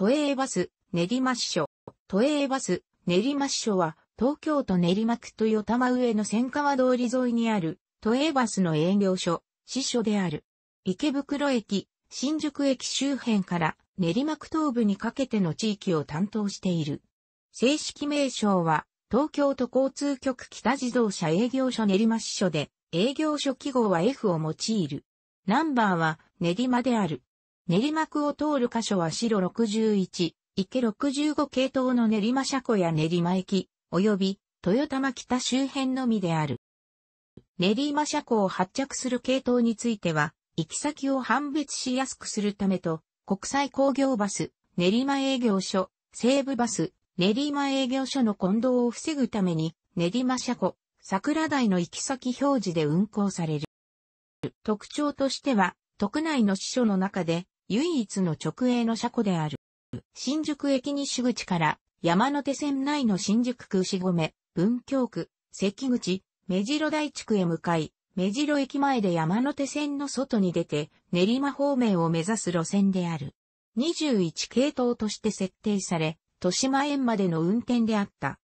都営バス、練馬支所。都営バス、練馬支所は、東京都練馬区豊玉上の千川通り沿いにある、都営バスの営業所、支所である。池袋駅、新宿駅周辺から練馬区東部にかけての地域を担当している。正式名称は、東京都交通局北自動車営業所練馬支所で、営業所記号は F を用いる。ナンバーは練馬である。練馬区を通る箇所は白61、池65系統の練馬車庫や練馬駅、及び豊玉北周辺のみである。練馬車庫を発着する系統については、行き先を判別しやすくするためと、国際工業バス、練馬営業所、西部バス、練馬営業所の混同を防ぐために、練馬車庫、桜台の行き先表示で運行される。特徴としては、特内の支所の中で、唯一の直営の車庫である。新宿駅西口から山手線内の新宿区牛込、文京区、関口、目白台地区へ向かい、目白駅前で山手線の外に出て練馬方面を目指す路線である。21系統として設定され、豊島園までの運転であった。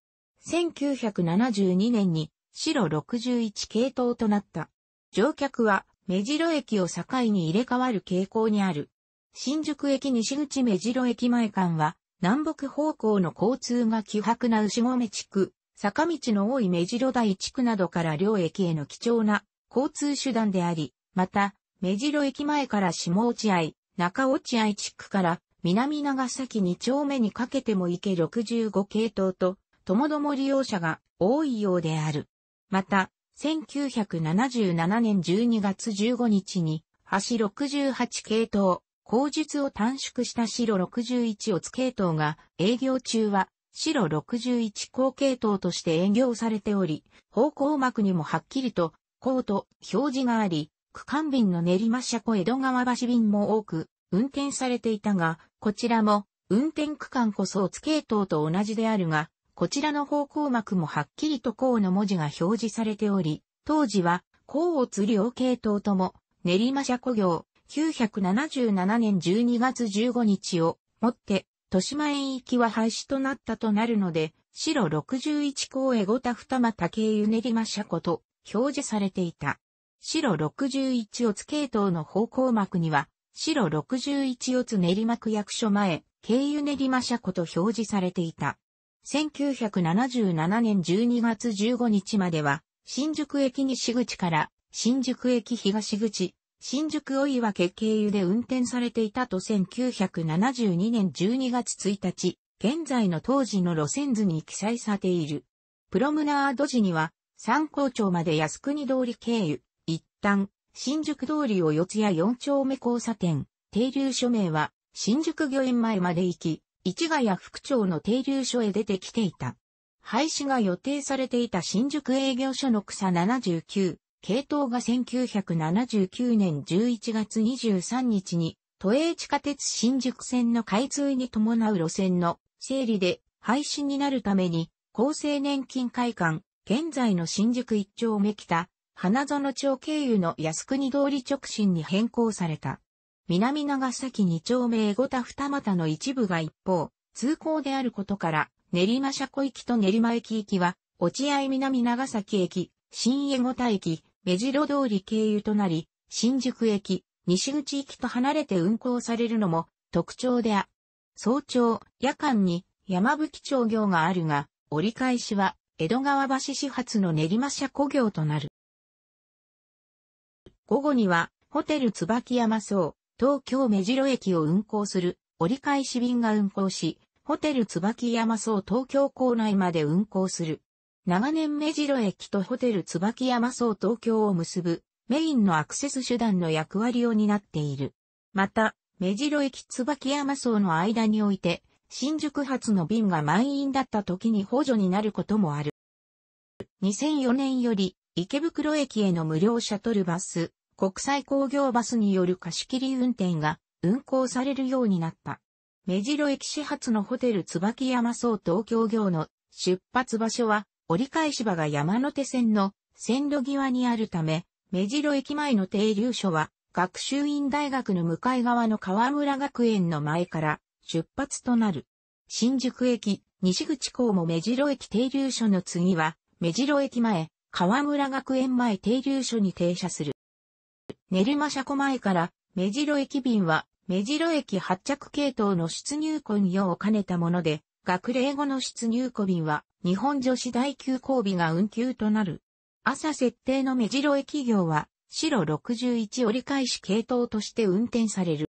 1972年に白61系統となった。乗客は目白駅を境に入れ替わる傾向にある。新宿駅西口目白駅前間は、南北方向の交通が希薄な牛込地区、坂道の多い目白台地区などから両駅への貴重な交通手段であり、また、目白駅前から下落合、中落合地区から南長崎2丁目にかけても池65系統と、ともども利用者が多いようである。また、1977年12月15日に、橋68系統、口述を短縮した白61オツ系統が営業中は白61高系統として営業されており、方向幕にもはっきりと、コーと表示があり、区間便の練馬車庫江戸川橋便も多く運転されていたが、こちらも運転区間こそオツ系統と同じであるが、こちらの方向幕もはっきりとコーの文字が表示されており、当時は、コーオツ両系統とも、練馬車庫業、1977年12月15日をもって、豊島園域は廃止となったとなるので、白61公へ5た二股系ゆねりま庫と、表示されていた。白61オツ系統の方向幕には、白61オツ練馬区役所前、経由練馬車庫と表示されていた。1977年12月15日までは、新宿駅西口から新宿駅東口、新宿追分経由で運転されていたと1972年12月1日、現在の当時の路線図に記載されている。プロムナード時には、三高町まで靖国通り経由、一旦、新宿通りを四谷四丁目交差点、停留所名は、新宿御苑前まで行き、市ヶ谷副町の停留所へ出てきていた。廃止が予定されていた新宿営業所の草79、系統が1979年11月23日に、都営地下鉄新宿線の開通に伴う路線の整理で廃止になるために、厚生年金会館、現在の新宿一丁目北、花園町経由の靖国通り直進に変更された。南長崎二丁目五田二股の一部が一方、通行であることから、練馬車庫行きと練馬駅行きは、落合南長崎駅、新江五田駅、目白通り経由となり、新宿駅、西口行きと離れて運行されるのも特徴であ。早朝、夜間に山吹町業があるが、折り返しは江戸川橋始発の練馬車庫業となる。午後にはホテル椿山荘、東京目白駅を運行する折り返し便が運行し、ホテル椿山荘東京港内まで運行する。長年目白駅とホテル椿山荘東京を結ぶメインのアクセス手段の役割を担っている。また、目白駅椿山荘の間において、新宿発の便が満員だった時に補助になることもある。2004年より池袋駅への無料シャトルバス、国際工業バスによる貸し切り運転が運行されるようになった。目白駅始発のホテル椿山荘東京業の出発場所は折り返し場が山手線の線路際にあるため、目白駅前の停留所は、学習院大学の向かい側の河村学園の前から出発となる。新宿駅、西口港も目白駅停留所の次は、目白駅前、河村学園前停留所に停車する。練馬車庫前から目白駅便は、目白駅発着系統の出入混用を兼ねたもので、学齢後の出入庫便は、日本女子大急行日が運休となる。朝設定の目白駅業は、白61折り返し系統として運転される。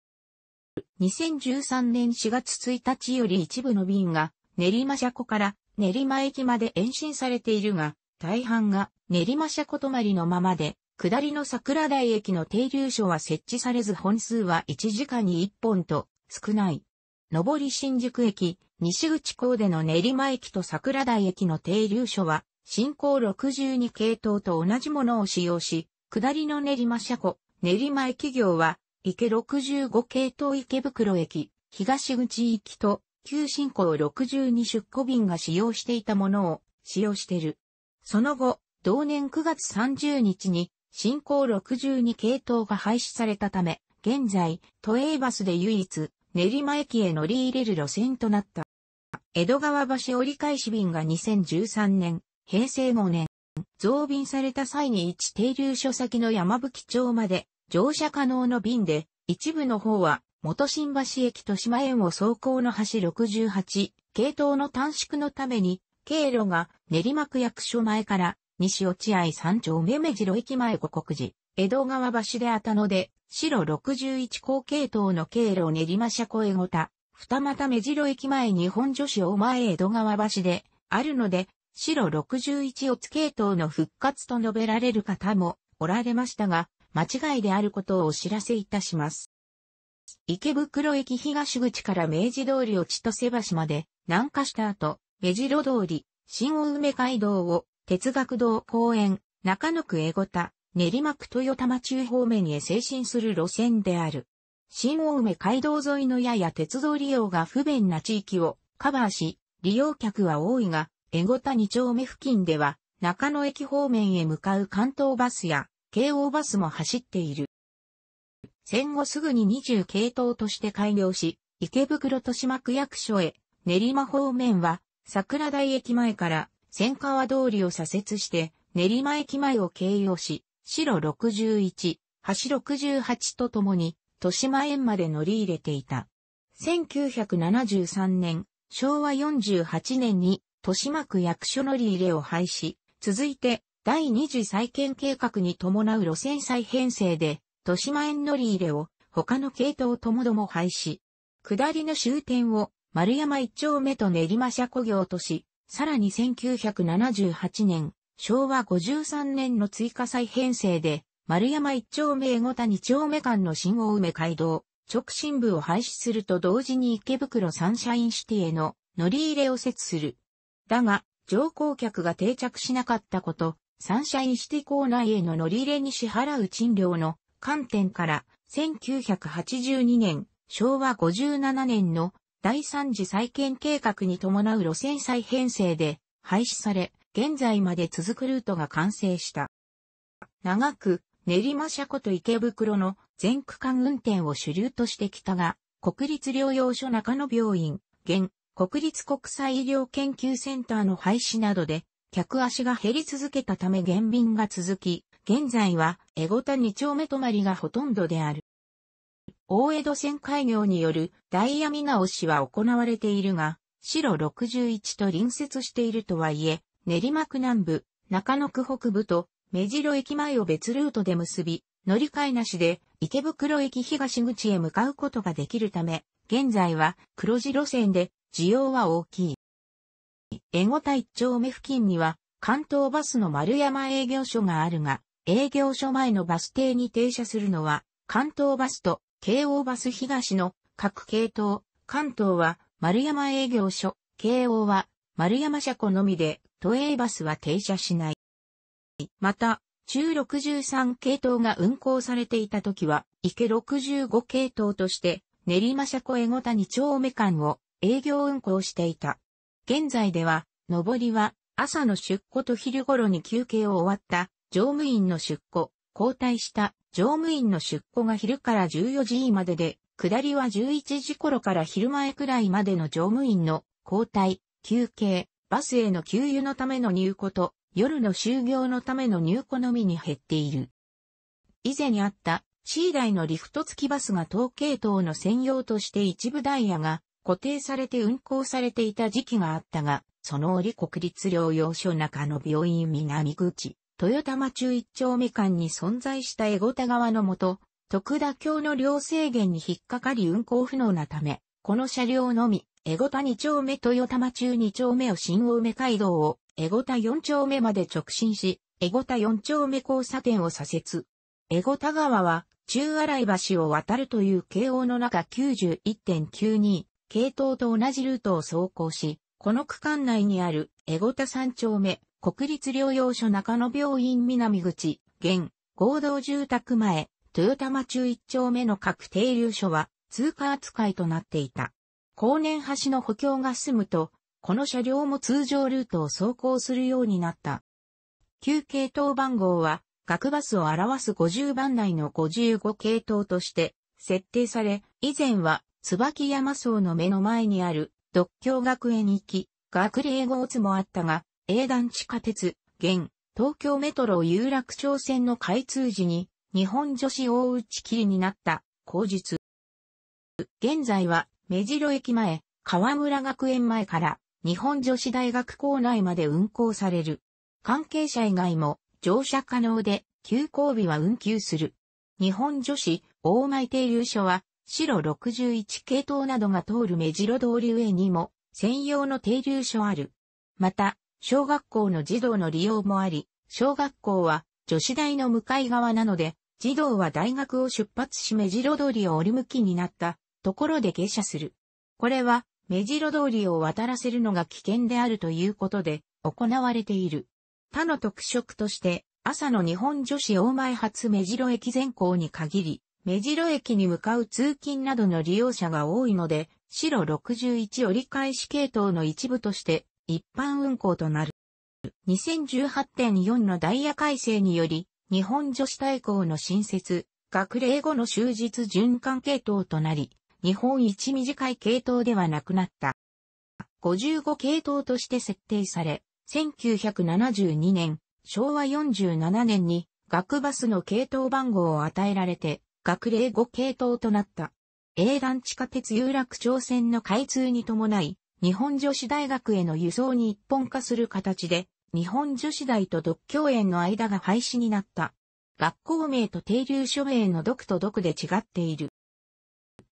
2013年4月1日より一部の便が、練馬車庫から練馬駅まで延伸されているが、大半が練馬車庫止まりのままで、下りの桜台駅の停留所は設置されず本数は1時間に1本と少ない。上り新宿駅、西口港での練馬駅と桜台駅の停留所は、新港62系統と同じものを使用し、下りの練馬車庫、練馬駅業は、池65系統池袋駅、東口行きと、旧新港62出庫便が使用していたものを使用している。その後、同年9月30日に、新港62系統が廃止されたため、現在、都営バスで唯一、練馬駅へ乗り入れる路線となった。江戸川橋折り返し便が2013年、平成5年、増便された際に一停留所先の山吹町まで乗車可能の便で、一部の方は元新橋駅と島園を走行の橋68、系統の短縮のために、経路が練馬区役所前から西落合三丁目目白駅前五国寺、江戸川橋であたので、白61高系統の経路練馬車庫江ごた、二股目白駅前日本女子お前江戸川橋で、あるので、白61オツ系統の復活と述べられる方もおられましたが、間違いであることをお知らせいたします。池袋駅東口から明治通りを千歳橋まで南下した後、目白通り、新大梅街道を哲学堂公園、中野区江ごた、練馬区豊玉中方面へ精進する路線である。新青梅街道沿いのやや鉄道利用が不便な地域をカバーし、利用客は多いが、江古田2丁目付近では、中野駅方面へ向かう関東バスや、京王バスも走っている。戦後すぐに20系統として開業し、池袋豊島区役所へ、練馬方面は、桜台駅前から、千川通りを左折して、練馬駅前を経由し、白61、橋68とともに、豊島園まで乗り入れていた。1973年、昭和48年に、豊島区役所乗り入れを廃止、続いて、第二次再建計画に伴う路線再編成で、豊島園乗り入れを、他の系統ともども廃止。下りの終点を、丸山一丁目と練馬車庫業とし、さらに1978年、昭和53年の追加再編成で、丸山一丁目江五谷二丁目間の新大梅街道、直進部を廃止すると同時に池袋サンシャインシティへの乗り入れを設する。だが、乗降客が定着しなかったこと、サンシャインシティ構内への乗り入れに支払う賃料の観点から、1982年、昭和57年の第3次再建計画に伴う路線再編成で廃止され、現在まで続くルートが完成した。長く、練馬車庫と池袋の全区間運転を主流としてきたが、国立療養所中野病院、現、国立国際医療研究センターの廃止などで、客足が減り続けたため減便が続き、現在は、江ゴタ2丁目止まりがほとんどである。大江戸線開業によるダイヤ見直しは行われているが、白61と隣接しているとはいえ、練馬区南部、中野区北部と、目白駅前を別ルートで結び、乗り換えなしで池袋駅東口へ向かうことができるため、現在は黒字路線で需要は大きい。江古田一丁目付近には関東バスの丸山営業所があるが、営業所前のバス停に停車するのは関東バスと京王バス東の各系統、関東は丸山営業所、京王は丸山車庫のみで都営バスは停車しない。また、中63系統が運行されていた時は、池65系統として、練馬車庫江ごたに丁目間を営業運行していた。現在では、上りは朝の出庫と昼頃に休憩を終わった乗務員の出庫、交代した乗務員の出庫が昼から14時までで、下りは11時頃から昼前くらいまでの乗務員の交代、休憩、バスへの給油のための入庫と、夜の就業のための入庫のみに減っている。以前にあった C 台のリフト付きバスが統計等の専用として一部ダイヤが固定されて運行されていた時期があったが、その折国立療養所中の病院南口、豊玉中一丁目間に存在したエゴタ側のもと、徳田橋の量制限に引っかかり運行不能なため、この車両のみ、江古田2丁目豊玉中2丁目を新大梅街道を、江古田4丁目まで直進し、江古田4丁目交差点を左折。江古田川は、中洗橋を渡るという慶応の中91.92、系統と同じルートを走行し、この区間内にある、江古田3丁目、国立療養所中野病院南口、現、合同住宅前、豊玉中1丁目の各停留所は、通過扱いとなっていた。後年橋の補強が進むと、この車両も通常ルートを走行するようになった。旧系統番号は、学バスを表す50番内の55系統として設定され、以前は椿山荘の目の前にある独協学園行き、学齢号津もあったが、営団地下鉄、現、東京メトロ有楽町線の開通時に、日本女子大打ち切りになった、口述。現在は、目白駅前、河村学園前から日本女子大学校内まで運行される。関係者以外も乗車可能で、休校日は運休する。日本女子大前停留所は、白61系統などが通る目白通り上にも専用の停留所ある。また、小学校の児童の利用もあり、小学校は女子大の向かい側なので、児童は大学を出発し目白通りを折り向きになったところで下車する。これは、目白通りを渡らせるのが危険であるということで、行われている。他の特色として、朝の日本女子大前発目白駅前行に限り、目白駅に向かう通勤などの利用者が多いので、白61折り返し系統の一部として、一般運行となる。2018.4のダイヤ改正により、日本女子大校の新設、学齢後の終日循環系統となり、日本一短い系統ではなくなった。55系統として設定され、1972年、昭和47年に学バスの系統番号を与えられて、学齢5系統となった。英団地下鉄有楽町線の開通に伴い、日本女子大学への輸送に一本化する形で、日本女子大と独協園の間が廃止になった。学校名と定留所名の独と独で違っている。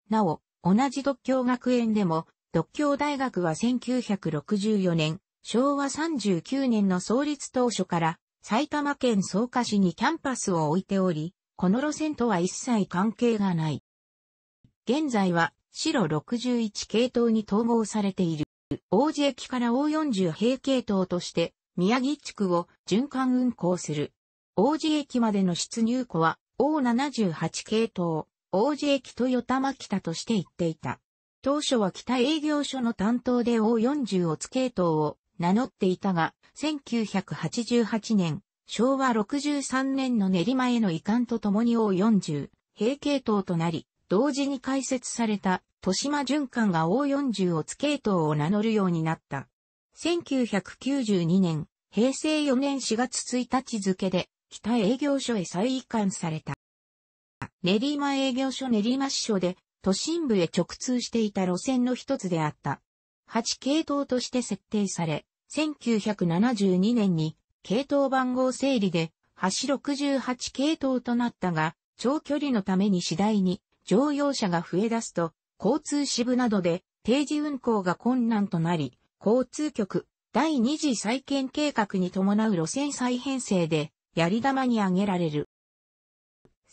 なお、同じ独協学園でも、独協大学は1964年、昭和39年の創立当初から、埼玉県草加市にキャンパスを置いており、この路線とは一切関係がない。現在は、白61系統に統合されている。王子駅から O40 平系統として、宮城地区を循環運行する。王子駅までの出入庫は O78 系統。王子駅豊玉北として行っていた。当初は北営業所の担当で O40 をつとうを名乗っていたが、1988年、昭和63年の練馬への移管とともに O40、平系統となり、同時に開設された、豊島循環が O40 をつとうを名乗るようになった。1992年、平成4年4月1日付で、北営業所へ再移管された。練馬営業所練馬支所で都心部へ直通していた路線の一つであった。8系統として設定され、1972年に系統番号整理で橋68系統となったが、長距離のために次第に乗用車が増え出すと、交通支部などで定時運行が困難となり、交通局第二次再建計画に伴う路線再編成で、やり玉に挙げられる。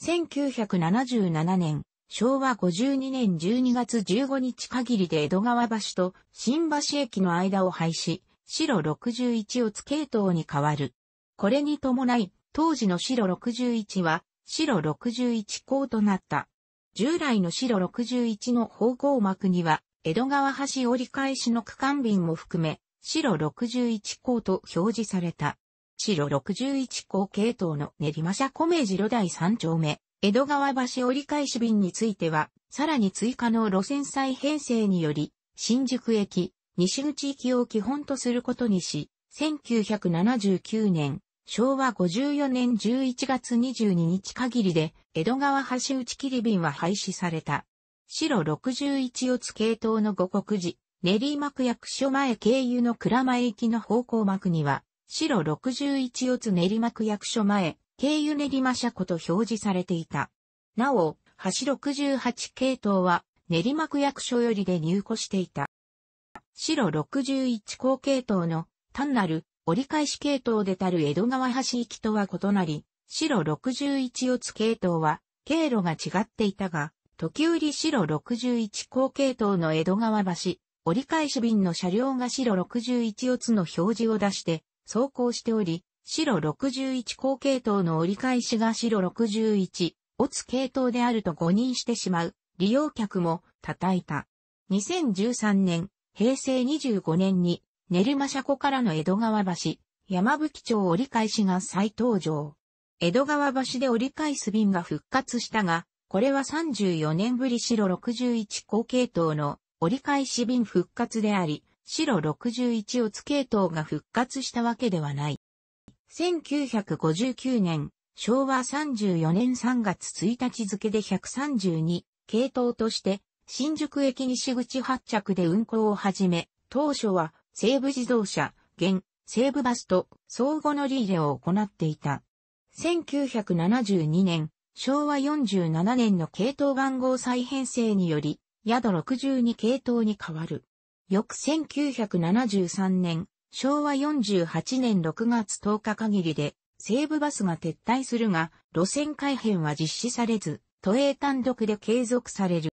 1977年、昭和52年12月15日限りで江戸川橋と新橋駅の間を廃止、白61を付系統に変わる。これに伴い、当時の白61は、白61校となった。従来の白61の方向幕には、江戸川橋折り返しの区間便も含め、白61校と表示された。白61号系統の練馬車米路第3丁目、江戸川橋折り返し便については、さらに追加の路線再編成により、新宿駅、西口行きを基本とすることにし、1979年、昭和54年11月22日限りで、江戸川橋打ち切り便は廃止された。白61四つ系統の五国寺、練馬区役所前経由の倉前行きの方向幕には、白61四つ練馬区役所前、経由練馬車庫と表示されていた。なお、橋68系統は練馬区役所よりで入庫していた。白61高系統の単なる折り返し系統でたる江戸川橋行きとは異なり、白61四つ系統は経路が違っていたが、時折白61高系統の江戸川橋、折り返し便の車両が白61四つの表示を出して、走行しており、白61高系統の折り返しが白61、オツ系統であると誤認してしまう、利用客も叩いた。2013年、平成25年に、練馬車庫からの江戸川橋、山吹町折り返しが再登場。江戸川橋で折り返す便が復活したが、これは34年ぶり白61高系統の折り返し便復活であり、白61をつ系統が復活したわけではない。1959年、昭和34年3月1日付で132系統として新宿駅西口発着で運行を始め、当初は西武自動車、現、西武バスと相互乗り入れを行っていた。1972年、昭和47年の系統番号再編成により、宿62系統に変わる。翌1973年、昭和48年6月10日限りで、西武バスが撤退するが、路線改変は実施されず、都営単独で継続される。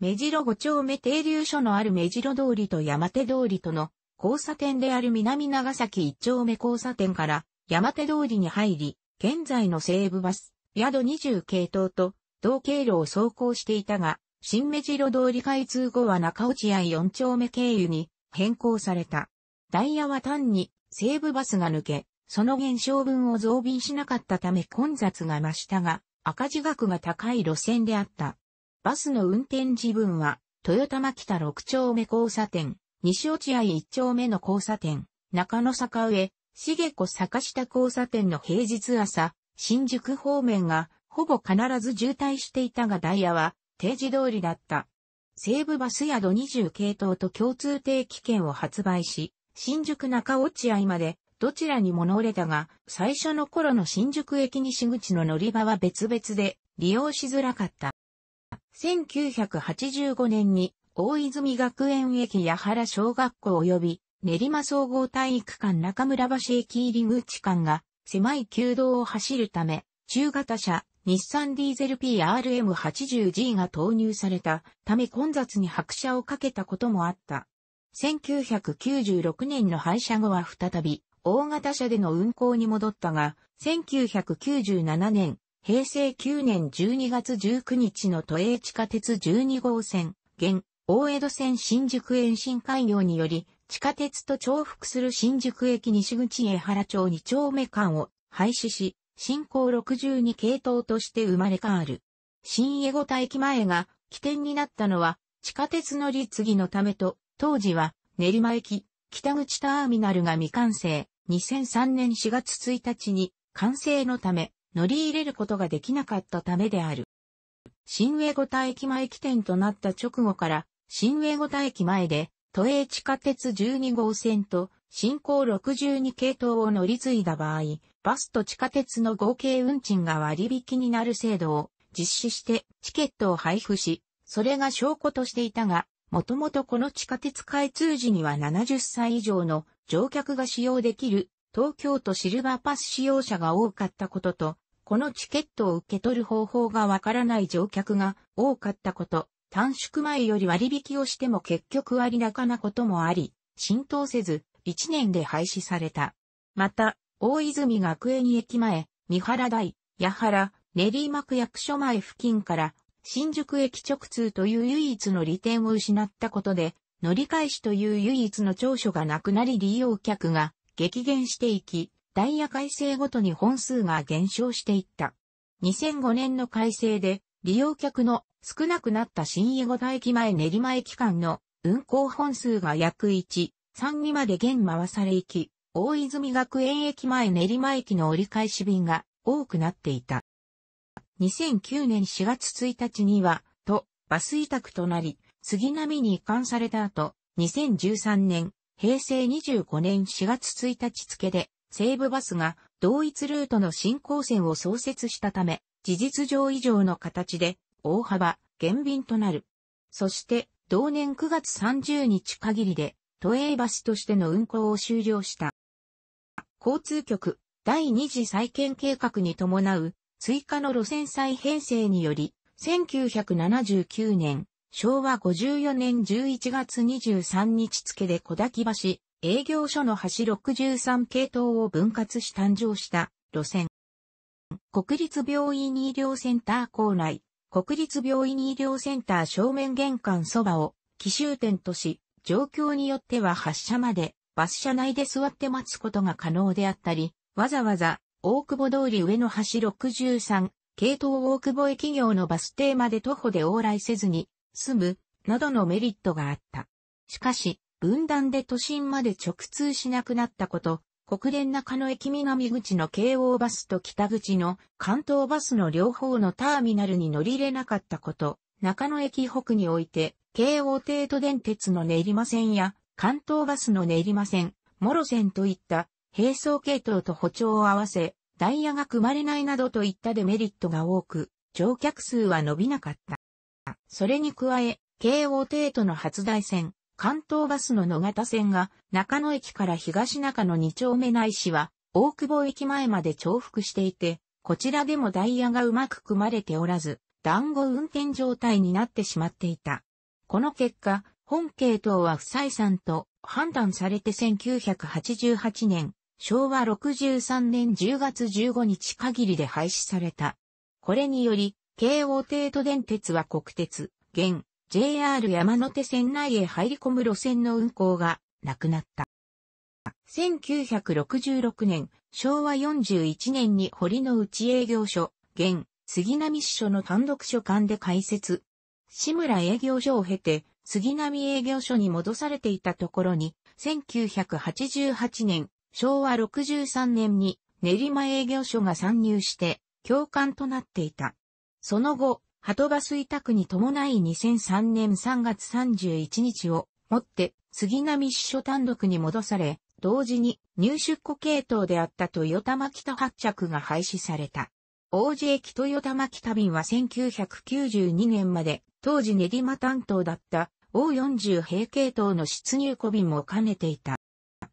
目白5丁目停留所のある目白通りと山手通りとの交差点である南長崎1丁目交差点から山手通りに入り、現在の西武バス、宿20系統と同経路を走行していたが、新目白通り開通後は中落合4丁目経由に変更された。ダイヤは単に西武バスが抜け、その減少分を増便しなかったため混雑が増したが、赤字額が高い路線であった。バスの運転時分は、豊玉北6丁目交差点、西落合1丁目の交差点、中野坂上、茂子坂下交差点の平日朝、新宿方面が、ほぼ必ず渋滞していたがダイヤは、定時通りだった。西武バス宿20系統と共通定期券を発売し、新宿中落合までどちらにも乗れたが、最初の頃の新宿駅西口の乗り場は別々で利用しづらかった。1985年に大泉学園駅八原小学校及び練馬総合体育館中村橋駅入り口間が狭い旧道を走るため、中型車、日産ディーゼル PRM80G が投入されたため混雑に拍車をかけたこともあった。1996年の廃車後は再び大型車での運行に戻ったが、1997年、平成9年12月19日の都営地下鉄12号線、現、大江戸線新宿延伸開業により、地下鉄と重複する新宿駅西口江原町2丁目間を廃止し、新興62系統として生まれ変わる。新江古田駅前が起点になったのは地下鉄乗り継ぎのためと、当時は練馬駅、北口ターミナルが未完成、2003年4月1日に完成のため乗り入れることができなかったためである。新江古田駅前起点となった直後から、新江古田駅前で、都営地下鉄12号線と新興62系統を乗り継いだ場合、バスと地下鉄の合計運賃が割引になる制度を実施してチケットを配布し、それが証拠としていたが、もともとこの地下鉄開通時には70歳以上の乗客が使用できる東京都シルバーパス使用者が多かったことと、このチケットを受け取る方法がわからない乗客が多かったこと、短縮前より割引をしても結局割高なこともあり、浸透せず、1年で廃止された。また、大泉学園駅前、三原台、八原、練馬区役所前付近から新宿駅直通という唯一の利点を失ったことで、乗り返しという唯一の長所がなくなり利用客が激減していき、ダイヤ改正ごとに本数が減少していった。2005年の改正で、利用客の少なくなった新江戸駅前練馬駅間の運行本数が約1、3にまで減回され行き、大泉学園駅前練馬駅の折り返し便が多くなっていた。2009年4月1日には、と、バス委託となり、杉並に移管された後、2013年、平成25年4月1日付で、西武バスが同一ルートの新高線を創設したため、事実上以上の形で、大幅、減便となる。そして、同年9月30日限りで、都営バスとしての運行を終了した。交通局第二次再建計画に伴う追加の路線再編成により、1979年、昭和54年11月23日付で小滝橋、営業所の橋63系統を分割し誕生した路線。国立病院医療センター構内、国立病院医療センター正面玄関そばを奇襲点とし、状況によっては発車までバス車内で座って待つことが可能であったり、わざわざ大久保通り上の橋63、系統大久保駅業のバス停まで徒歩で往来せずに済む、などのメリットがあった。しかし、分断で都心まで直通しなくなったこと、国連中野駅南口の京王バスと北口の関東バスの両方のターミナルに乗り入れなかったこと、中野駅北において、京王帝都電鉄の練馬線や関東バスの練馬線、ロ線といった並走系統と歩調を合わせ、ダイヤが組まれないなどといったデメリットが多く、乗客数は伸びなかった。それに加え、京王帝都の初台線、関東バスの野方線が中野駅から東中野二丁目内市は大久保駅前まで重複していて、こちらでもダイヤがうまく組まれておらず、団子運転状態になってしまっていた。この結果、本系統は不採算と判断されて1988年、昭和63年10月15日限りで廃止された。これにより、京王帝都電鉄は国鉄、現、JR 山手線内へ入り込む路線の運行がなくなった。1966年、昭和41年に堀の内営業所、現、杉並支所の単独所管で開設。志村営業所を経て、杉並営業所に戻されていたところに、1988年、昭和63年に練馬営業所が参入して、共感となっていた。その後、鳩が水託に伴い2003年3月31日をもって杉並支所単独に戻され、同時に入出庫系統であった豊玉北発着が廃止された。王子駅豊玉北便は1992年まで当時練馬担当だった O40 平系統の出入庫便も兼ねていた。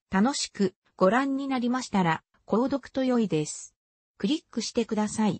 楽しくご覧になりましたら、購読と良いです。クリックしてください。